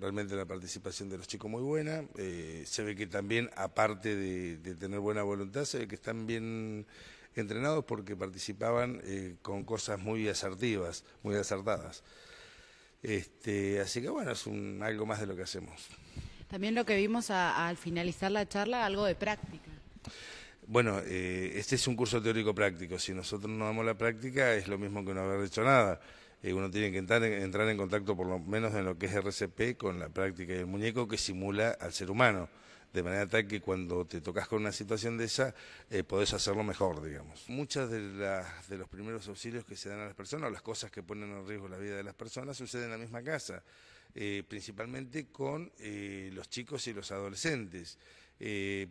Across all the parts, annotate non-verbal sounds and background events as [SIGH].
realmente la participación de los chicos muy buena. Eh, se ve que también, aparte de, tener buena voluntad, se ve que están bien entrenados porque participaban eh, con cosas muy asertivas, muy acertadas. Este, así que bueno, es un, algo más de lo que hacemos. También lo que vimos al finalizar la charla, algo de práctica. Bueno, eh, este es un curso teórico práctico. Si nosotros no damos la práctica, es lo mismo que no haber hecho nada. Eh, uno tiene que entrar en, contacto, por lo menos en lo que es RCP, con la práctica del muñeco que simula al ser humano, de manera tal que cuando te tocas con una situación de esa, eh, podés hacerlo mejor, digamos. Muchas de, de los primeros auxilios que se dan a las personas, o las cosas que ponen en riesgo la vida de las personas, suceden en la misma casa, eh, principalmente con los chicos y los adolescentes.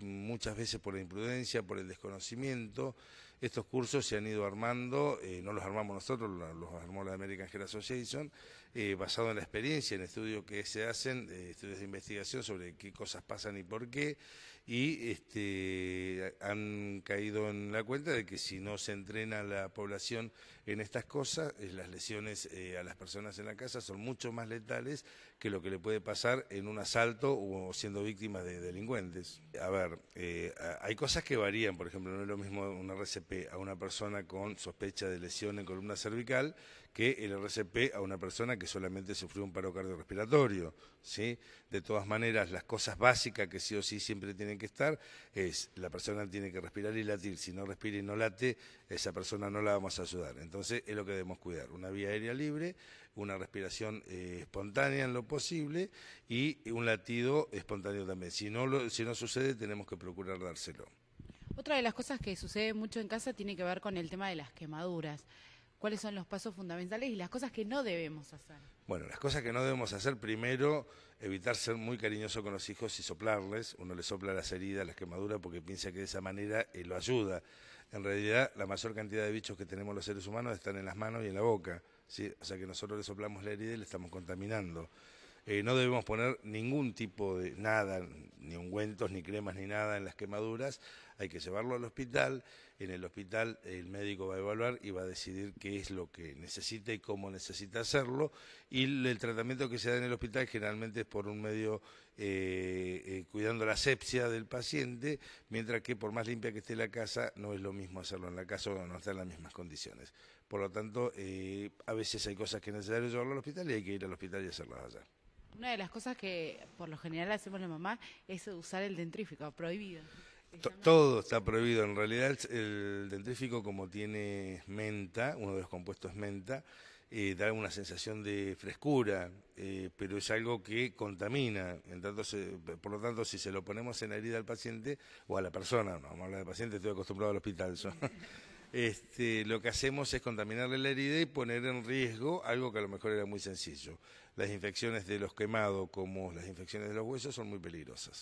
muchas veces por la imprudencia, por el desconocimiento, estos cursos se han ido armando, eh, no los armamos nosotros, los armó la American Health Association, eh, basado en la experiencia, en estudios que se hacen, eh, estudios de investigación sobre qué cosas pasan y por qué, y este, han caído en la cuenta de que si no se entrena la población en estas cosas, las lesiones a las personas en la casa son mucho más letales que lo que le puede pasar en un asalto o siendo víctimas de delincuentes. A ver, hay cosas que varían, por ejemplo, no es lo mismo una recepción a una persona con sospecha de lesión en columna cervical que el RCP a una persona que solamente sufrió un paro cardiorrespiratorio. ¿sí? De todas maneras, las cosas básicas que sí o sí siempre tienen que estar es la persona tiene que respirar y latir. Si no respira y no late, esa persona no la vamos a ayudar. Entonces es lo que debemos cuidar. Una vía aérea libre, una respiración eh, espontánea en lo posible y un latido espontáneo también. Si no, si no sucede, tenemos que procurar dárselo. Otra de las cosas que sucede mucho en casa tiene que ver con el tema de las quemaduras. ¿Cuáles son los pasos fundamentales y las cosas que no debemos hacer? Bueno, las cosas que no debemos hacer, primero, evitar ser muy cariñoso con los hijos y soplarles. Uno le sopla las heridas, las quemaduras, porque piensa que de esa manera eh, lo ayuda. En realidad, la mayor cantidad de bichos que tenemos los seres humanos están en las manos y en la boca. O sea que nosotros le soplamos la herida y le estamos contaminando. Eh, no debemos poner ningún tipo de nada, ni ungüentos, ni cremas, ni nada en las quemaduras, hay que llevarlo al hospital, en el hospital el médico va a evaluar y va a decidir qué es lo que necesita y cómo necesita hacerlo, y el tratamiento que se da en el hospital generalmente es por un medio eh, eh, cuidando la asepsia del paciente, mientras que por más limpia que esté la casa, no es lo mismo hacerlo en la casa o no está en las mismas condiciones. Por lo tanto, eh, a veces hay cosas que es necesario llevarlo al hospital y hay que ir al hospital y hacerlas allá. Una de las cosas que por lo general hacemos la mamá es usar el dentrífico, prohibido. Todo está prohibido. En realidad, el dentrífico, como tiene menta, uno de los compuestos es menta, eh, da una sensación de frescura, eh, pero es algo que contamina. por lo tanto, si se lo ponemos en la herida al paciente o a la persona, no vamos a hablar de paciente, estoy acostumbrado al hospital. [LAUGHS] este, lo que hacemos es contaminarle la herida y poner en riesgo algo que a lo mejor era muy sencillo. Las infecciones de los quemados como las infecciones de los huesos son muy peligrosas.